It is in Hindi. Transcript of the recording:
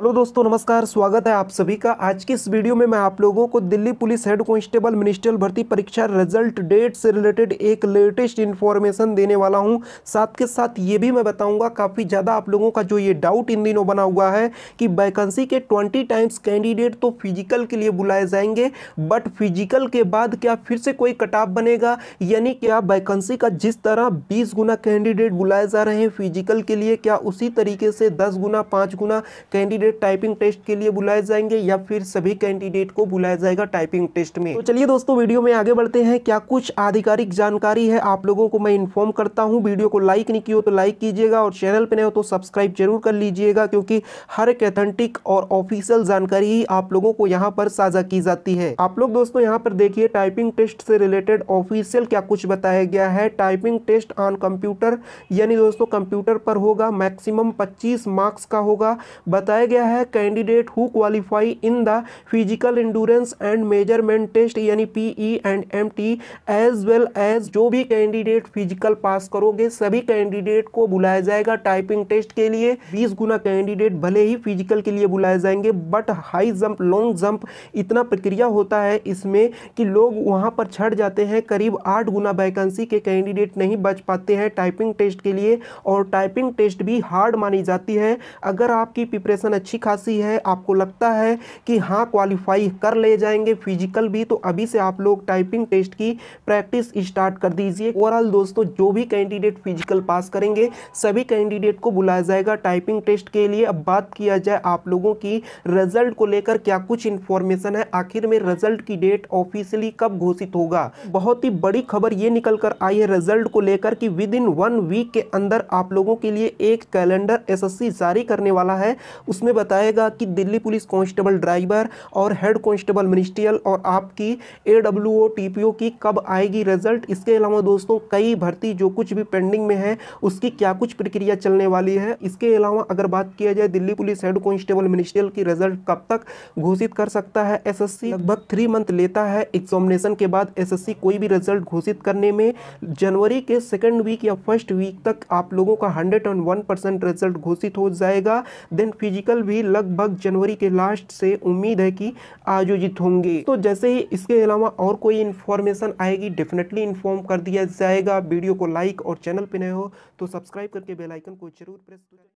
हेलो दोस्तों नमस्कार स्वागत है आप सभी का आज की इस वीडियो में मैं आप लोगों को Delhi police head constable ministerial भर्ती परीक्षा रिजल्ट डेट से रिलेटेड एक लेटेस्ट इन्फॉर्मेशन देने वाला हूं साथ के साथ ये भी मैं बताऊंगा काफ़ी ज़्यादा आप लोगों का जो ये डाउट इन दिनों बना हुआ है कि वैकेंसी के ट्वेंटी टाइम्स कैंडिडेट तो फिजिकल के लिए बुलाए जाएंगे बट फिजिकल के बाद क्या फिर से कोई कटाप बनेगा यानी क्या वैकेंसी का जिस तरह बीस गुना कैंडिडेट बुलाए जा रहे हैं फिजिकल के लिए क्या उसी तरीके से दस गुना पाँच गुना कैंडिडेट कैंडिडेट टाइपिंग टेस्ट के लिए बुलाए जाएंगे या फिर सभी कैंडिडेट को बुलाया जाएगा टाइपिंग टेस्ट में तो चलिए दोस्तों वीडियो में आगे बढ़ते हैं क्या कुछ आधिकारिक जानकारी है आप लोगों को मैं इन्फॉर्म करता हूँ वीडियो को लाइक नहीं की तो लाइक कीजिएगा और चैनल पर नहीं हो तो सब्सक्राइब जरूर कर लीजिएगा क्योंकि हर एक एथेंटिक और ऑफिशियल जानकारी ही आप लोगों को यहाँ पर साझा की जाती है आप लोग दोस्तों यहाँ पर देखिए टाइपिंग टेस्ट से रिलेटेड ऑफिशियल क्या कुछ बताया गया है टाइपिंग टेस्ट ऑन कंप्यूटर यानी दोस्तों कंप्यूटर पर होगा मैक्सिमम 25 मार्क्स का होगा बताया गया गया है candidate who qualify in the physical endurance and measurement test यानी P and M T as well as जो भी कैंडिडेट फिजिकल पास करोगे सभी कैंडिडेट को बुलाया जाएगा टाइपिंग टेस्ट के लिए बीस गुना कैंडिडेट भले ही फिजिकल के लिए बुलाए जाएंगे but high jump long jump इतना प्रक्रिया होता है इसमें कि लोग वहां पर छट जाते हैं करीब आठ गुना वैकेंसी के कैंडिडेट नहीं बच पाते हैं टाइपिंग टेस्ट के लिए और टाइपिंग टेस्ट भी हार्ड मानी जाती है अगर आपकी प्रिपरेशन अच्छी खासी है आपको लगता है कि हाँ क्वालिफाई कर ले जाएंगे फिजिकल भी तो अभी से आप लोग टाइपिंग टेस्ट की प्रैक्टिस स्टार्ट कर दीजिए ओवरऑल दोस्तों जो भी कैंडिडेट फिजिकल पास करेंगे सभी कैंडिडेट को बुलाया जाएगा टाइपिंग टेस्ट के लिए अब बात किया जाए आप लोगों की रिजल्ट को लेकर क्या कुछ इन्फॉर्मेशन है आखिर में रिजल्ट की डेट ऑफिशियली कब घोषित होगा बहुत ही बड़ी खबर ये निकल कर आई है रिजल्ट को लेकर कि विद इन वन वीक के अंदर आप लोगों के लिए एक कैलेंडर एसएससी जारी करने वाला है उसमें तुम्हें बताएगा कि दिल्ली पुलिस कांस्टेबल ड्राइवर और हेड कांस्टेबल मिनिस्ट्रियल और आपकी A W O T P O की कब आएगी रिजल्ट इसके अलावा दोस्तों कई भर्ती जो कुछ भी पेंडिंग में है उसकी क्या कुछ प्रक्रिया चलने वाली है इसके अलावा अगर बात किया जाए Delhi police head constable ministerial की रिजल्ट कब तक घोषित कर सकता है एसएससी लगभग थ्री मंथ लेता है एग्जामिनेशन के बाद एसएससी कोई भी रिजल्ट घोषित करने में जनवरी के सेकेंड वीक या फर्स्ट वीक तक आप लोगों का hundred and one percent result घोषित हो जाएगा देन फिजिकल रिजल्ट भी लगभग जनवरी के लास्ट से उम्मीद है कि आयोजित होंगे तो जैसे ही इसके अलावा और कोई इन्फॉर्मेशन आएगी डेफिनेटली इन्फॉर्म कर दिया जाएगा वीडियो को लाइक और चैनल पर नए हो तो सब्सक्राइब करके बेलाइकन को जरूर प्रेस करें